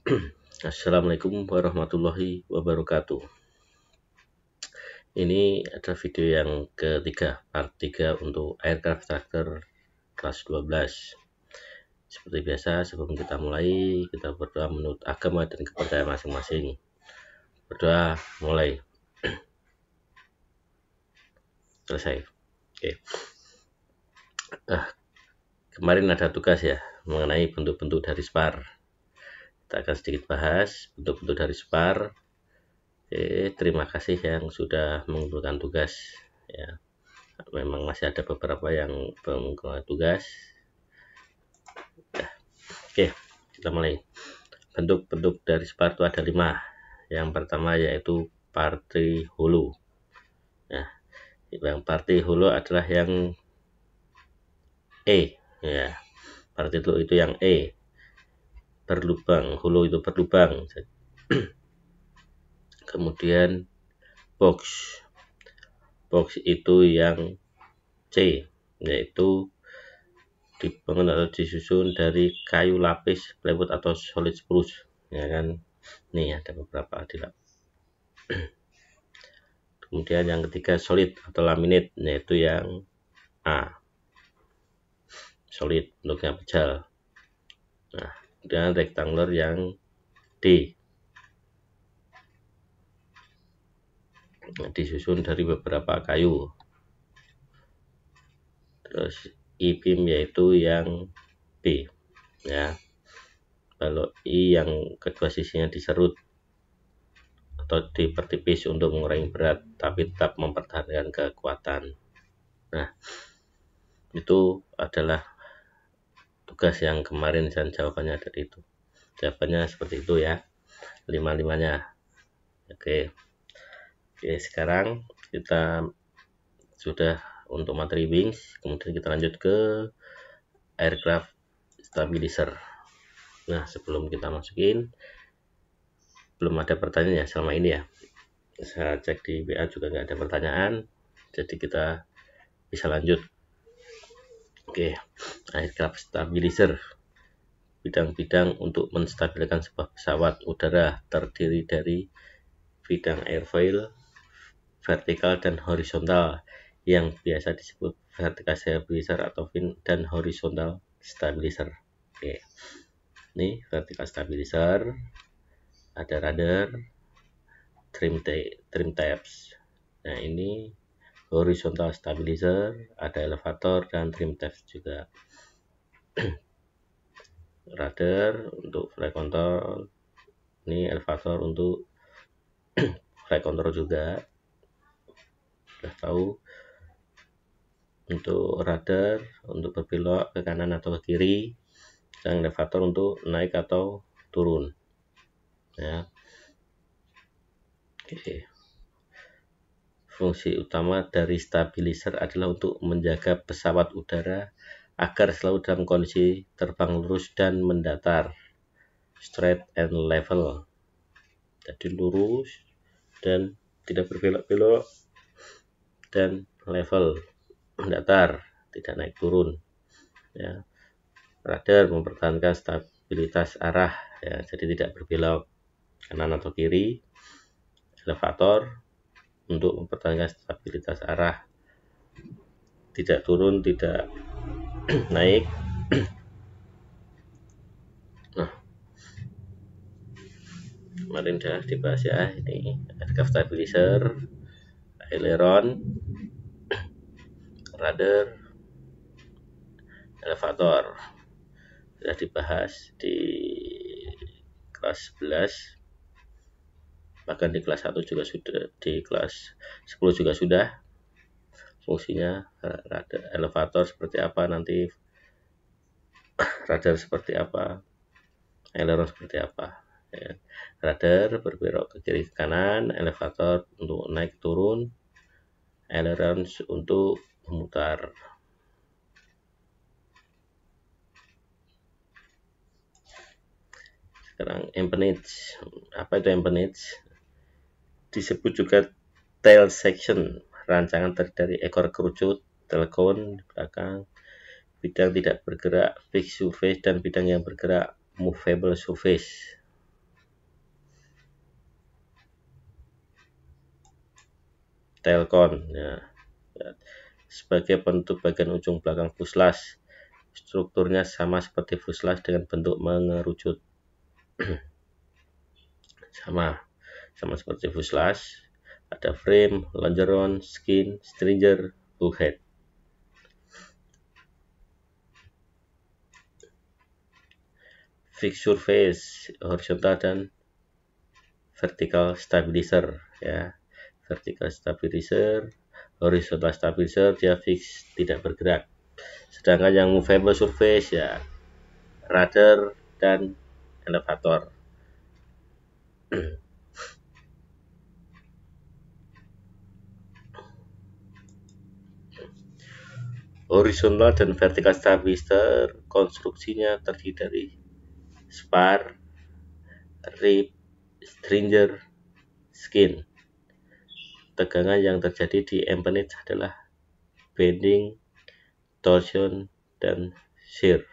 Assalamualaikum warahmatullahi wabarakatuh Ini adalah video yang ketiga Part 3 untuk aircraft tractor kelas 12 Seperti biasa sebelum kita mulai Kita berdoa menurut agama dan kepercayaan masing-masing Berdoa mulai Selesai Oke okay. ah, Kemarin ada tugas ya mengenai bentuk-bentuk dari spar kita akan sedikit bahas bentuk-bentuk dari spar Oke, terima kasih yang sudah mengumpulkan tugas ya memang masih ada beberapa yang mengumpulkan tugas ya, oke kita mulai bentuk-bentuk dari spar itu ada lima yang pertama yaitu party hulu nah yang party hulu adalah yang E ya party itu, itu yang E berlubang hulu itu berlubang kemudian box box itu yang C yaitu dibangun atau disusun dari kayu lapis plywood atau solid spruce ya kan nih ada beberapa di kemudian yang ketiga solid atau laminate yaitu yang A solid bentuknya pecah. nah dengan rectangular yang D. Nah, disusun dari beberapa kayu. Terus I beam yaitu yang B ya. Kalau I yang kedua sisinya diserut atau dipertipis untuk mengurangi berat tapi tetap mempertahankan kekuatan. Nah, itu adalah tugas yang kemarin dan jawabannya dari itu jawabannya seperti itu ya lima limanya oke oke sekarang kita sudah untuk materi wings kemudian kita lanjut ke aircraft stabilizer nah sebelum kita masukin belum ada pertanyaan ya selama ini ya saya cek di WA juga nggak ada pertanyaan jadi kita bisa lanjut Oke, aircraft stabilizer. Bidang-bidang untuk menstabilkan sebuah pesawat udara terdiri dari bidang airfoil, vertikal dan horizontal yang biasa disebut vertical stabilizer atau fin dan horizontal stabilizer. Oke. Ini vertikal stabilizer, ada rudder, trim trim tabs. Nah, ini horizontal stabilizer, ada elevator dan trim test juga. Rudder untuk flight control. Ini elevator untuk flight control juga. Sudah tahu untuk rudder untuk berbelok ke kanan atau ke kiri dan elevator untuk naik atau turun ya oke okay fungsi utama dari stabilizer adalah untuk menjaga pesawat udara agar selalu dalam kondisi terbang lurus dan mendatar straight and level jadi lurus dan tidak berbelok-belok dan level mendatar, tidak naik turun ya radar mempertahankan stabilitas arah ya jadi tidak berbelok kanan atau kiri elevator untuk mempertahankan stabilitas arah tidak turun tidak naik nah kemarin sudah dibahas ya ini aircraft stabilizer aileron rudder elevator sudah dibahas di kelas 11 bahkan di kelas 1 juga sudah di kelas 10 juga sudah fungsinya eh, radar elevator seperti apa nanti radar seperti apa aileron seperti apa ya. Kan? radar berbelok ke kiri ke kanan elevator untuk naik turun aileron untuk memutar sekarang empennage apa itu empennage disebut juga tail section, rancangan terdiri ekor kerucut, di belakang, bidang tidak bergerak fixed surface dan bidang yang bergerak movable surface. Telkon ya. Sebagai bentuk bagian ujung belakang fuselage, strukturnya sama seperti fuselage dengan bentuk mengerucut. sama sama seperti fuselage, ada frame, longeron, skin, stringer, bulkhead. fixture face horizontal dan vertical stabilizer ya. Vertical stabilizer, horizontal stabilizer dia fix tidak bergerak. Sedangkan yang movable surface ya rudder dan elevator. horizontal dan vertikal stabilizer konstruksinya terdiri dari spar, rib, stringer, skin. Tegangan yang terjadi di empennage adalah bending, torsion, dan shear.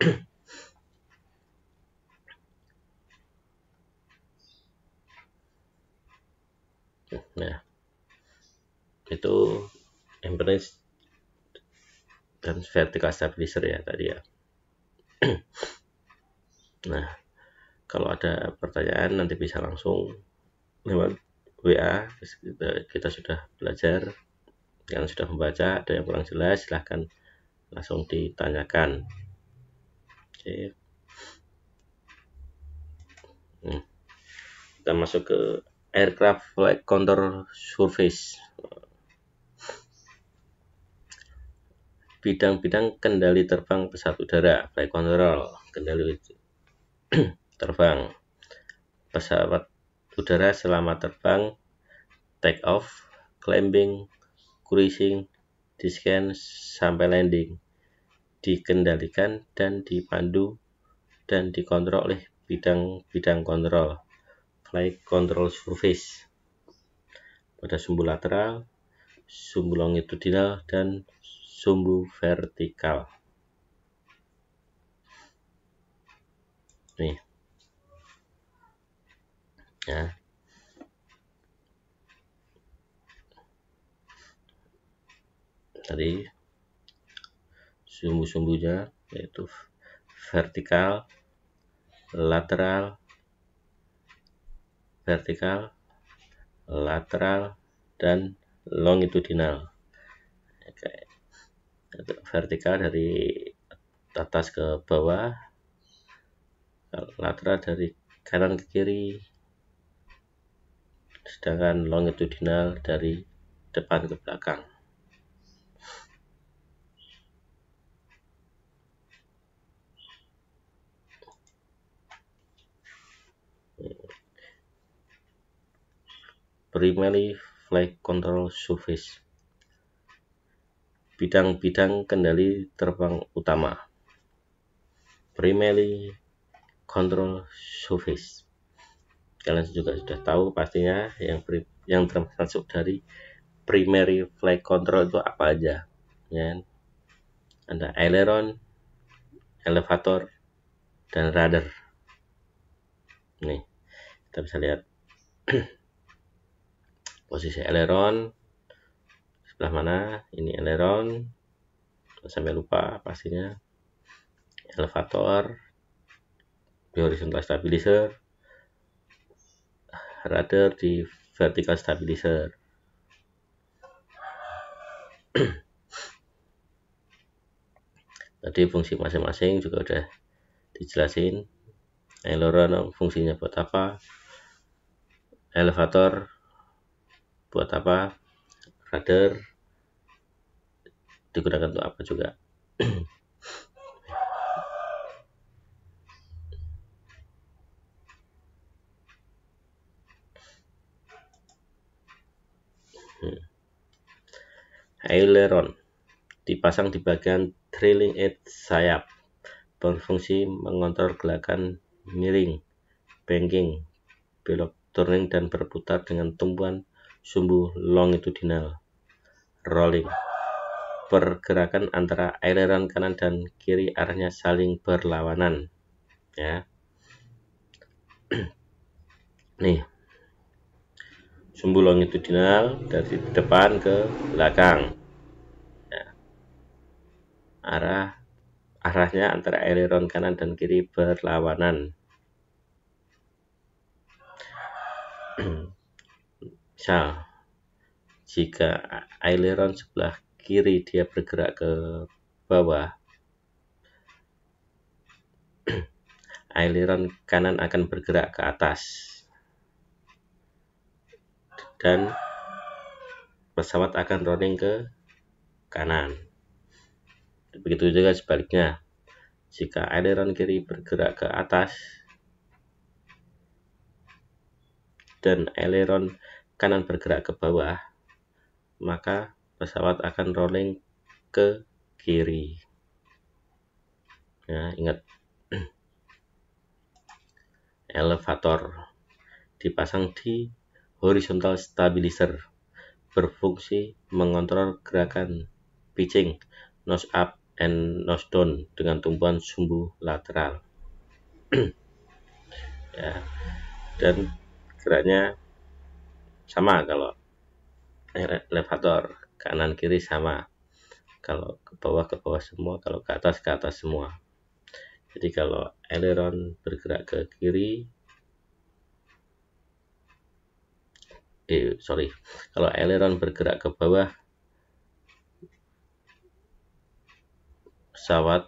nah, itu empennage dan vertical stabilizer ya tadi ya nah kalau ada pertanyaan nanti bisa langsung lewat WA kita, kita sudah belajar yang sudah membaca ada yang kurang jelas silahkan langsung ditanyakan oke hmm. kita masuk ke aircraft flight contour surface bidang-bidang kendali terbang pesawat udara, flight control, kendali terbang pesawat udara selama terbang, take off, climbing, cruising, descent sampai landing, dikendalikan dan dipandu dan dikontrol oleh bidang-bidang kontrol, flight control surface pada sumbu lateral, sumbu longitudinal, dan sumbu vertikal. Nih. Ya. Tadi sumbu-sumbunya yaitu vertikal, lateral, vertikal, lateral, dan longitudinal. Oke vertikal dari atas ke bawah lateral dari kanan ke kiri sedangkan longitudinal dari depan ke belakang primary flight control surface bidang-bidang kendali terbang utama. Primary Control Surface. Kalian juga sudah tahu pastinya yang pri, yang termasuk dari primary flight control itu apa aja. Ya. Ada aileron, elevator, dan rudder. Nih, kita bisa lihat posisi aileron, sebelah mana ini aileron sampai lupa pastinya elevator horizontal stabilizer rudder di vertical stabilizer tadi fungsi masing-masing juga udah dijelasin aileron fungsinya buat apa elevator buat apa kader digunakan untuk apa juga aileron dipasang di bagian trailing edge sayap berfungsi mengontrol gerakan miring, banking, belok turning dan berputar dengan tumbuhan sumbu longitudinal rolling. Pergerakan antara aileron kanan dan kiri arahnya saling berlawanan. Ya. Nih. Sumbu longitudinal dari depan ke belakang. Ya. Arah arahnya antara aileron kanan dan kiri berlawanan. Misal, jika aileron sebelah kiri dia bergerak ke bawah, aileron kanan akan bergerak ke atas dan pesawat akan rolling ke kanan. Begitu juga sebaliknya. Jika aileron kiri bergerak ke atas dan aileron kanan bergerak ke bawah, maka pesawat akan rolling ke kiri. Ya, ingat. Elevator dipasang di horizontal stabilizer berfungsi mengontrol gerakan pitching nose up and nose down dengan tumpuan sumbu lateral. ya. Dan geraknya sama kalau elevator kanan kiri sama kalau ke bawah ke bawah semua kalau ke atas ke atas semua jadi kalau aileron bergerak ke kiri eh sorry kalau aileron bergerak ke bawah pesawat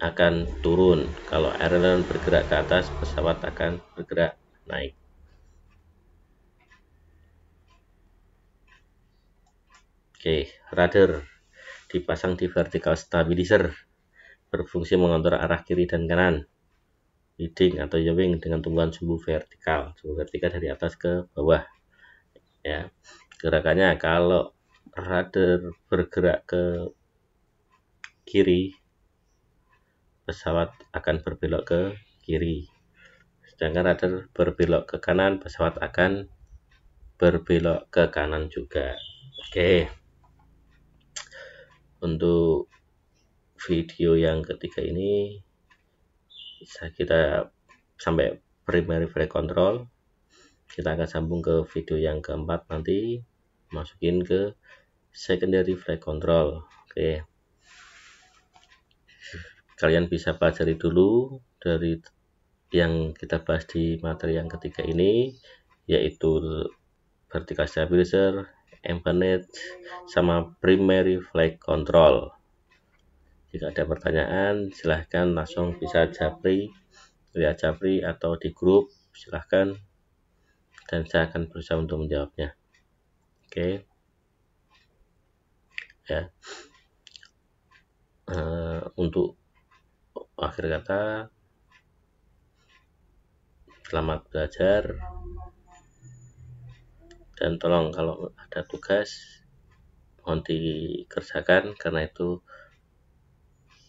akan turun kalau aileron bergerak ke atas pesawat akan bergerak naik Oke, rudder dipasang di vertical stabilizer berfungsi mengontrol arah kiri dan kanan leading atau yawing dengan tumbuhan sumbu vertikal sumbu vertikal dari atas ke bawah ya gerakannya kalau radar bergerak ke kiri pesawat akan berbelok ke kiri sedangkan radar berbelok ke kanan pesawat akan berbelok ke kanan juga oke okay untuk video yang ketiga ini bisa kita sampai primary flight control kita akan sambung ke video yang keempat nanti masukin ke secondary flight control oke kalian bisa pelajari dulu dari yang kita bahas di materi yang ketiga ini yaitu vertical stabilizer Mnet sama primary flight control jika ada pertanyaan silahkan langsung bisa japri via japri atau di grup silahkan dan saya akan berusaha untuk menjawabnya oke okay. ya uh, untuk akhir kata selamat belajar dan tolong kalau ada tugas mohon dikerjakan karena itu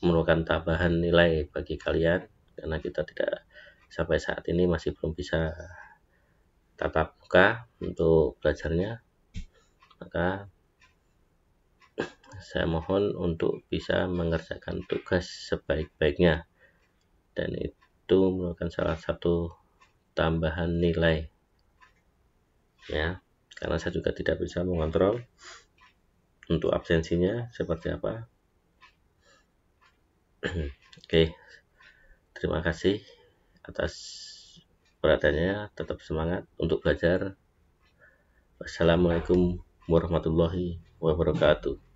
memerlukan tambahan nilai bagi kalian karena kita tidak sampai saat ini masih belum bisa tatap muka untuk belajarnya maka saya mohon untuk bisa mengerjakan tugas sebaik-baiknya dan itu merupakan salah satu tambahan nilai ya karena saya juga tidak bisa mengontrol untuk absensinya seperti apa oke terima kasih atas perhatiannya tetap semangat untuk belajar wassalamualaikum warahmatullahi wabarakatuh